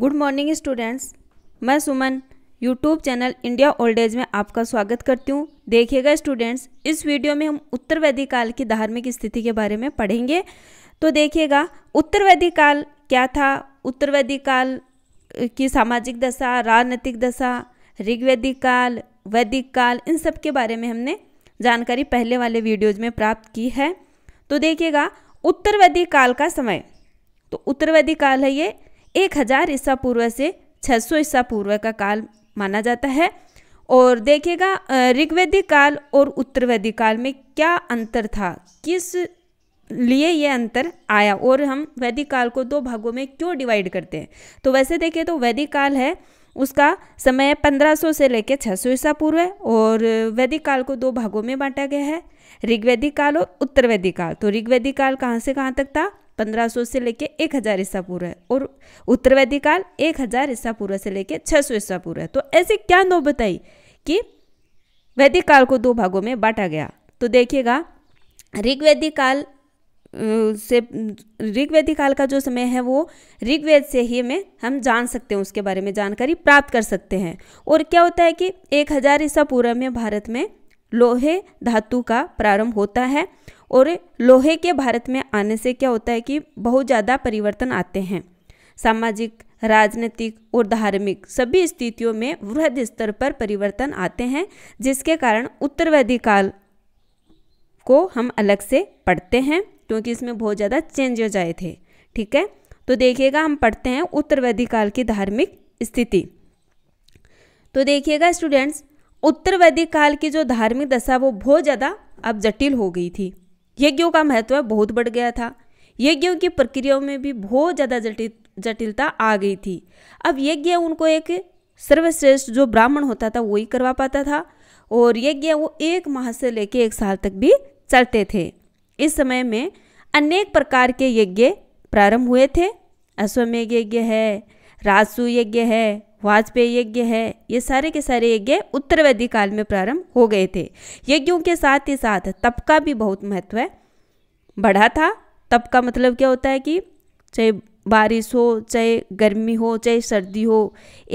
good morning students मैं Suman YouTube channel India old age में आपका स्वागत करती हूँ देखिएगा स्टूडेंट्स इस वीडियो में हम उत्तर वैदिक काल की धार्मिक स्थिति के बारे में पढ़ेंगे तो देखिएगा उत्तर वैदिक काल क्या था उत्तर वैदिक काल की सामाजिक दशा राजनीतिक दशा ऋग्वैदिक काल वैदिक काल इन सब के बारे में हमने जानकारी पहले वाले वीडियोज में प्राप्त की है तो देखिएगा उत्तर वैदिक काल का समय तो उत्तर वैदिक काल है ये एक हज़ार ईसा पूर्व से 600 ईसा पूर्व का काल माना जाता है और देखेगा ऋग्वेदिक काल और उत्तर वैदिक काल में क्या अंतर था किस लिए ये अंतर आया और हम वैदिक काल को दो भागों में क्यों डिवाइड करते हैं तो वैसे देखें तो वैदिक काल है उसका समय 1500 से लेकर 600 ईसा पूर्व है और वैदिक काल को दो भागों में बांटा गया है ऋग्वैदिक काल और उत्तर वैदिक काल तो ऋग्वैदिक काल कहाँ से कहाँ तक था 1500 से लेके 1000 ईसा पूर्व है और वैदिक काल 1000 ईसा पूर्व से लेके 600 ईसा पूर्व है तो ऐसे क्या नो बताई कि वैदिक काल को दो भागों में बांटा गया तो देखिएगा ऋग्वैदिक काल से ऋग्वैदिक काल का जो समय है वो ऋग्वेद से ही में हम जान सकते हैं उसके बारे में जानकारी प्राप्त कर सकते हैं और क्या होता है कि एक हजार ईसा पूर्व में भारत में लोहे धातु का प्रारंभ होता है और लोहे के भारत में आने से क्या होता है कि बहुत ज़्यादा परिवर्तन आते हैं सामाजिक राजनीतिक और धार्मिक सभी स्थितियों में वृहद स्तर पर परिवर्तन आते हैं जिसके कारण उत्तर काल को हम अलग से पढ़ते हैं क्योंकि इसमें बहुत ज़्यादा चेंज हो जाए थे ठीक है तो देखिएगा हम पढ़ते हैं उत्तर काल की धार्मिक स्थिति तो देखिएगा स्टूडेंट्स उत्तर काल की जो धार्मिक दशा वो बहुत ज़्यादा अब जटिल हो गई थी यज्ञों का महत्व बहुत बढ़ गया था यज्ञों की प्रक्रियाओं में भी बहुत ज़्यादा जटिल जटिलता आ गई थी अब यज्ञ उनको एक सर्वश्रेष्ठ जो ब्राह्मण होता था वही करवा पाता था और यज्ञ वो एक माह से लेके एक साल तक भी चलते थे इस समय में अनेक प्रकार के यज्ञ प्रारंभ हुए थे अश्वमेघ यज्ञ है राजसु यज्ञ है वाजपेयी यज्ञ है ये सारे के सारे यज्ञ उत्तर वैदिक काल में प्रारंभ हो गए थे यज्ञों के साथ ही साथ तप का भी बहुत महत्व है बढ़ा था तप का मतलब क्या होता है कि चाहे बारिश हो चाहे गर्मी हो चाहे सर्दी हो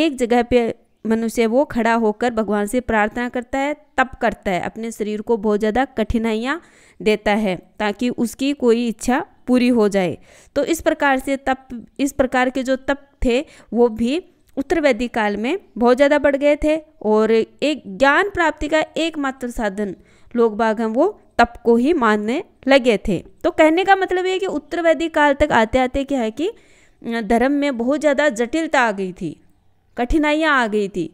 एक जगह पे मनुष्य वो खड़ा होकर भगवान से प्रार्थना करता है तप करता है अपने शरीर को बहुत ज़्यादा कठिनाइयाँ देता है ताकि उसकी कोई इच्छा पूरी हो जाए तो इस प्रकार से तप इस प्रकार के जो तप थे वो भी उत्तर वैदिक काल में बहुत ज़्यादा बढ़ गए थे और एक ज्ञान प्राप्ति का एकमात्र साधन लोग बाग हैं वो तप को ही मानने लगे थे तो कहने का मतलब ये कि उत्तर वैदिक काल तक आते आते क्या है कि धर्म में बहुत ज़्यादा जटिलता आ गई थी कठिनाइयाँ आ गई थी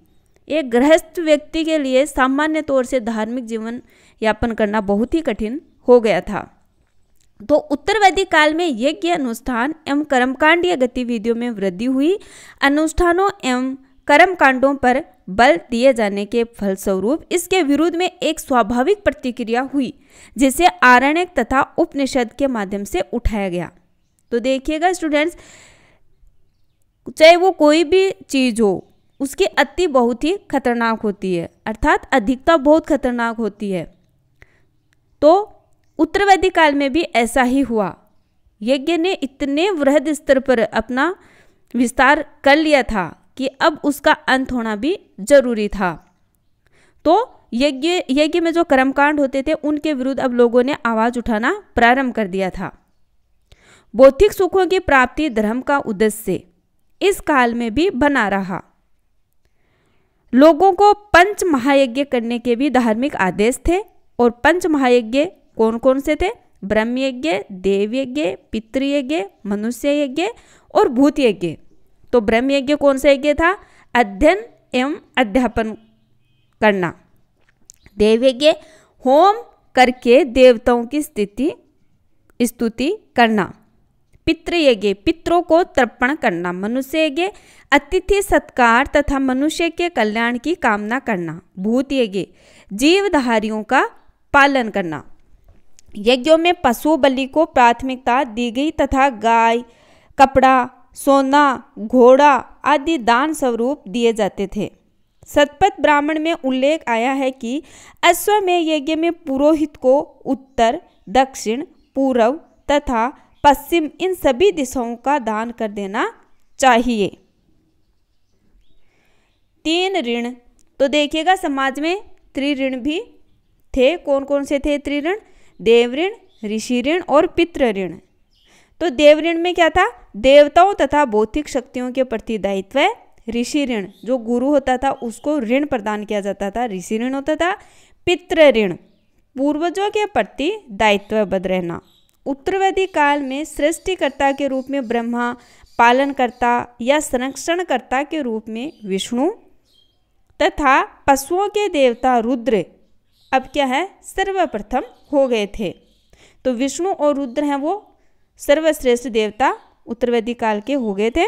एक गृहस्थ व्यक्ति के लिए सामान्य तौर से धार्मिक जीवन यापन करना बहुत ही कठिन हो गया था तो उत्तर वैदिक काल में यज्ञ अनुष्ठान एवं कर्मकांडीय गतिविधियों में वृद्धि हुई अनुष्ठानों एवं कर्मकांडों पर बल दिए जाने के फलस्वरूप इसके विरुद्ध में एक स्वाभाविक प्रतिक्रिया हुई जिसे आरण्यक तथा उपनिषद के माध्यम से उठाया गया तो देखिएगा स्टूडेंट्स चाहे वो कोई भी चीज़ हो उसकी अति बहुत ही खतरनाक होती है अर्थात अधिकता बहुत खतरनाक होती है तो उत्तरवादी काल में भी ऐसा ही हुआ यज्ञ ने इतने वृहद स्तर पर अपना विस्तार कर लिया था कि अब उसका अंत होना भी जरूरी था तो यज्ञ यज्ञ में जो कर्मकांड होते थे उनके विरुद्ध अब लोगों ने आवाज उठाना प्रारंभ कर दिया था बौद्धिक सुखों की प्राप्ति धर्म का उद्देश्य इस काल में भी बना रहा लोगों को पंच महायज्ञ करने के भी धार्मिक आदेश थे और पंच महायज्ञ कौन कौन से थे ब्रह्म यज्ञ देव यज्ञ पितृयज्ञ मनुष्य यज्ञ और भूत यज्ञ तो ब्रह्म यज्ञ कौन सा यज्ञ था अध्ययन एवं अध्यापन करना देव यज्ञ होम करके देवताओं की स्थिति स्तुति करना पितृयज्ञ पितरों को तर्पण करना मनुष्य यज्ञ अतिथि सत्कार तथा मनुष्य के कल्याण की कामना करना भूत यज्ञ जीवधारियों का पालन करना यज्ञों में पशु बलि को प्राथमिकता दी गई तथा गाय कपड़ा सोना घोड़ा आदि दान स्वरूप दिए जाते थे सतपथ ब्राह्मण में उल्लेख आया है कि में यज्ञ में पुरोहित को उत्तर दक्षिण पूर्व तथा पश्चिम इन सभी दिशाओं का दान कर देना चाहिए तीन ऋण तो देखिएगा समाज में त्रिऋण भी थे कौन कौन से थे त्रिऋण देव ऋण ऋषि ऋण और पितृ ऋण तो देव ऋण में क्या था देवताओं तथा बौद्धिक शक्तियों के प्रति दायित्व ऋषि ऋण जो गुरु होता था उसको ऋण प्रदान किया जाता था ऋषि ऋण होता था पितृ ऋण पूर्वजों के प्रति दायित्वबद्ध रहना उत्तरवैदिक काल में सृष्टिकर्ता के रूप में ब्रह्मा पालनकर्ता या संरक्षणकर्ता के रूप में विष्णु तथा पशुओं के देवता रुद्र अब क्या है सर्वप्रथम हो गए थे तो विष्णु और रुद्र हैं वो सर्वश्रेष्ठ देवता उत्तर काल के हो गए थे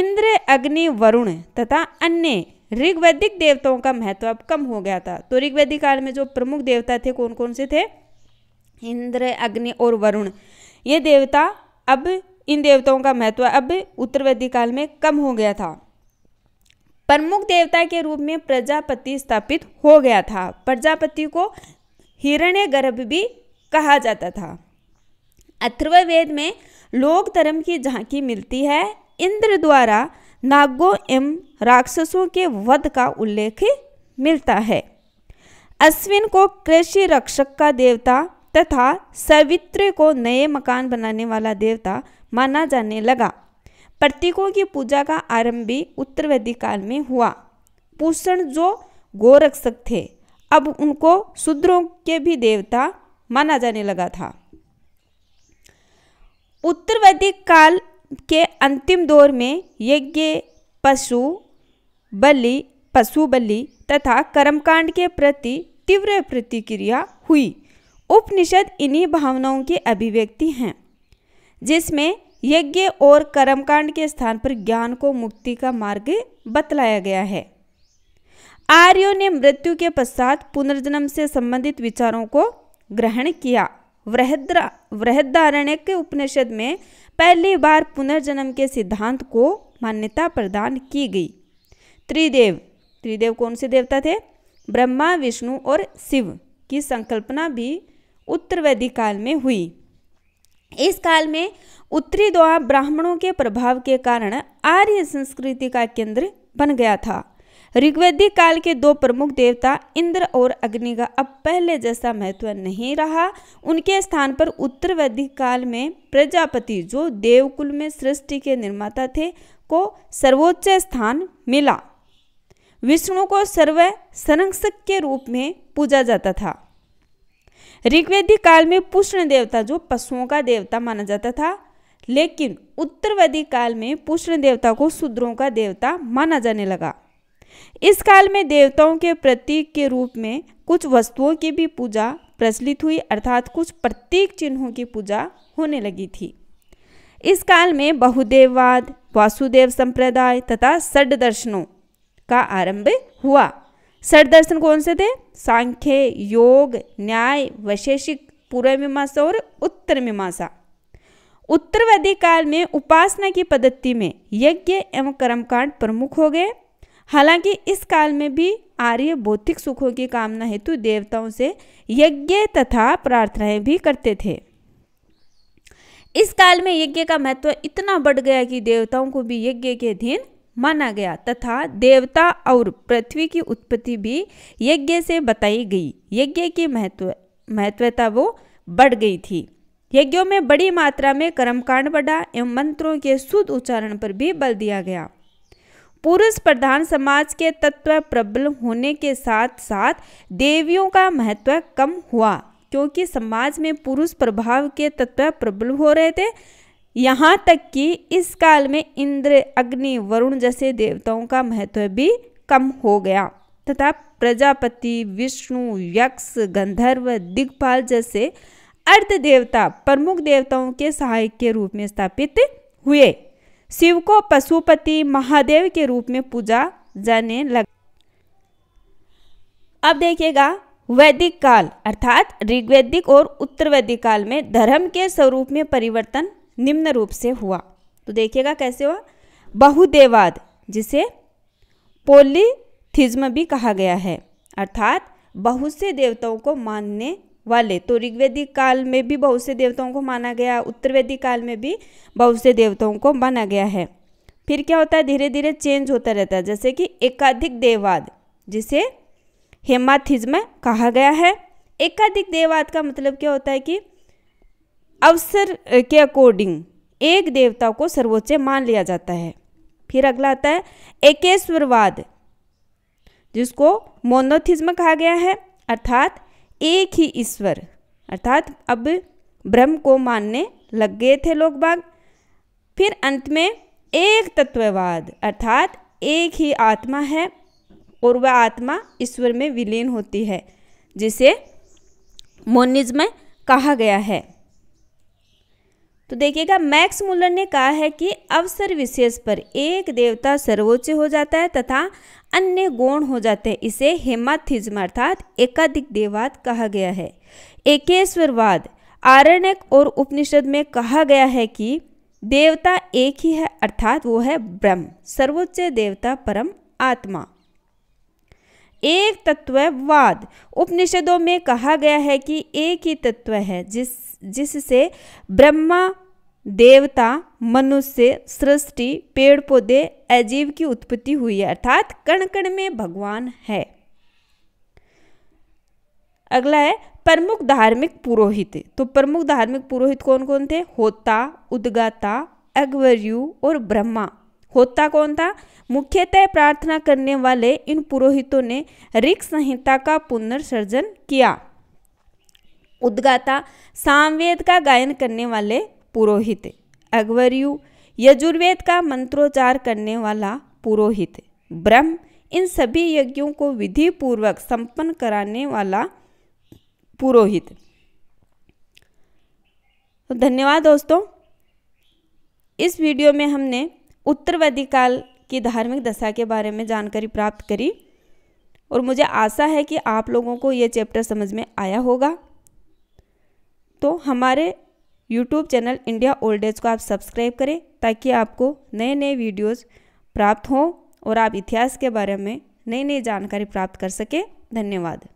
इंद्र अग्नि वरुण तथा अन्य ऋग्वैदिक देवताओं का महत्व अब कम हो गया था तो ऋग्वैदिक काल में जो प्रमुख देवता थे कौन कौन से थे इंद्र अग्नि और वरुण ये देवता अब इन देवताओं का महत्व अब उत्तर काल में कम हो गया था प्रमुख देवता के रूप में प्रजापति स्थापित हो गया था प्रजापति को हिरण्य गर्भ भी कहा जाता था अथर्ववेद में लोक धर्म की झांकी मिलती है इंद्र द्वारा नागों एवं राक्षसों के वध का उल्लेख मिलता है अश्विन को कृषि रक्षक का देवता तथा सवित्र को नए मकान बनाने वाला देवता माना जाने लगा प्रतीकों की पूजा का आरंभ भी उत्तर वैदिक काल में हुआ पूषण जो गोरक्षक थे अब उनको शूद्रों के भी देवता माना जाने लगा था उत्तर वैदिक काल के अंतिम दौर में यज्ञ पशु बलि पशु बलि तथा कर्मकांड के प्रति तीव्र प्रतिक्रिया हुई उपनिषद इन्हीं भावनाओं की अभिव्यक्ति हैं जिसमें यज्ञ और कर्मकांड के स्थान पर ज्ञान को मुक्ति का मार्ग बतलाया गया है आर्यों ने मृत्यु के पश्चात पुनर्जन्म से संबंधित विचारों को ग्रहण किया वृहदारण्य के उपनिषद में पहली बार पुनर्जन्म के सिद्धांत को मान्यता प्रदान की गई त्रिदेव त्रिदेव कौन से देवता थे ब्रह्मा विष्णु और शिव की संकल्पना भी उत्तर वैदिक काल में हुई इस काल में उत्तरी द्वा ब्राह्मणों के प्रभाव के कारण आर्य संस्कृति का केंद्र बन गया था ऋग्वेदिक काल के दो प्रमुख देवता इंद्र और अग्नि का अब पहले जैसा महत्व नहीं रहा उनके स्थान पर उत्तर वैदिक काल में प्रजापति जो देवकुल में सृष्टि के निर्माता थे को सर्वोच्च स्थान मिला विष्णु को सर्व संरक्षक के रूप में पूजा जाता था ऋग्वेदिक काल में पुष्ण देवता जो पशुओं का देवता माना जाता था लेकिन उत्तर वैदिक काल में पुष्ण देवता को शूद्रों का देवता माना जाने लगा इस काल में देवताओं के प्रतीक के रूप में कुछ वस्तुओं की भी पूजा प्रचलित हुई अर्थात कुछ प्रतीक चिन्हों की पूजा होने लगी थी इस काल में बहुदेववाद वासुदेव संप्रदाय तथा षड दर्शनों का आरंभ हुआ षड दर्शन कौन से थे सांख्य योग न्याय वैशेषिक पूर्व मीमांसा और उत्तर मीमांसा उत्तरवादी काल में उपासना की पद्धति में यज्ञ एवं कर्मकांड प्रमुख हो गए हालांकि इस काल में भी आर्य भौतिक सुखों की कामना हेतु देवताओं से यज्ञ तथा प्रार्थनाएं भी करते थे इस काल में यज्ञ का महत्व इतना बढ़ गया कि देवताओं को भी यज्ञ के अधीन माना गया तथा देवता और पृथ्वी की उत्पत्ति भी यज्ञ से बताई गई यज्ञ की महत्व महत्वता वो बढ़ गई थी यज्ञों में बड़ी मात्रा में कर्मकांड बढ़ा एवं मंत्रों के शुद्ध उच्चारण पर भी बल दिया गया पुरुष प्रधान समाज के तत्व प्रबल होने के साथ साथ देवियों का महत्व कम हुआ क्योंकि समाज में पुरुष प्रभाव के तत्व प्रबल हो रहे थे यहाँ तक कि इस काल में इंद्र अग्नि वरुण जैसे देवताओं का महत्व भी कम हो गया तथा प्रजापति विष्णु यक्ष गंधर्व दिग्पाल जैसे अर्ध देवता प्रमुख देवताओं के सहायक के रूप में स्थापित हुए शिव को पशुपति महादेव के रूप में पूजा जाने लगा अब देखिएगा वैदिक काल अर्थात ऋग्वैदिक और उत्तर वैदिक काल में धर्म के स्वरूप में परिवर्तन निम्न रूप से हुआ तो देखिएगा कैसे हुआ बहुदेवाद जिसे पोलिथिज्म भी कहा गया है अर्थात बहुत से देवताओं को मानने वाले तो ऋग्वेदिक काल में भी बहुत से देवताओं को माना गया उत्तर वैदिक काल में भी बहुत से देवताओं को माना गया है फिर क्या होता है धीरे धीरे चेंज होता रहता है जैसे कि एकाधिक देववाद जिसे हेमाथिज्म कहा गया है एकाधिक देववाद का मतलब क्या होता है कि अवसर के अकॉर्डिंग एक देवता को सर्वोच्च मान लिया जाता है फिर अगला आता है एकेश्वरवाद जिसको मोनोथिज्म कहा गया है अर्थात एक ही ईश्वर अर्थात अब ब्रह्म को मानने लग गए थे लोग बाग फिर अंत में एक तत्ववाद अर्थात एक ही आत्मा है और वह आत्मा ईश्वर में विलीन होती है जिसे मोनिज्म कहा गया है तो देखिएगा मैक्स मुलर ने कहा है कि अवसर विशेष पर एक देवता सर्वोच्च हो जाता है तथा अन्य गौण हो जाते हैं इसे हेमाथिज्म अर्थात एकाधिक देववाद कहा गया है एकेश्वरवाद आरण्यक और उपनिषद में कहा गया है कि देवता एक ही है अर्थात वो है ब्रह्म सर्वोच्च देवता परम आत्मा एक तत्ववाद उपनिषदों में कहा गया है कि एक ही तत्व है जिस जिससे ब्रह्मा देवता मनुष्य सृष्टि पेड़ पौधे अजीव की उत्पत्ति हुई है अर्थात कण कण में भगवान है अगला है प्रमुख धार्मिक पुरोहित तो प्रमुख धार्मिक पुरोहित कौन कौन थे होता उदगाता अगवरयु और ब्रह्मा होता कौन था मुख्यतः प्रार्थना करने वाले इन पुरोहितों ने ऋग संहिता का पुनर्सर्जन किया उद्गाता सामवेद का गायन करने वाले पुरोहित अग्वरयु यजुर्वेद का मंत्रोच्चार करने वाला पुरोहित ब्रह्म इन सभी यज्ञों को विधि पूर्वक संपन्न कराने वाला पुरोहित तो धन्यवाद दोस्तों इस वीडियो में हमने उत्तरवधिकाल की धार्मिक दशा के बारे में जानकारी प्राप्त करी और मुझे आशा है कि आप लोगों को ये चैप्टर समझ में आया होगा तो हमारे YouTube channel India old age को आप सब्सक्राइब करें ताकि आपको नए नए वीडियोस प्राप्त हों और आप इतिहास के बारे में नई नई जानकारी प्राप्त कर सकें धन्यवाद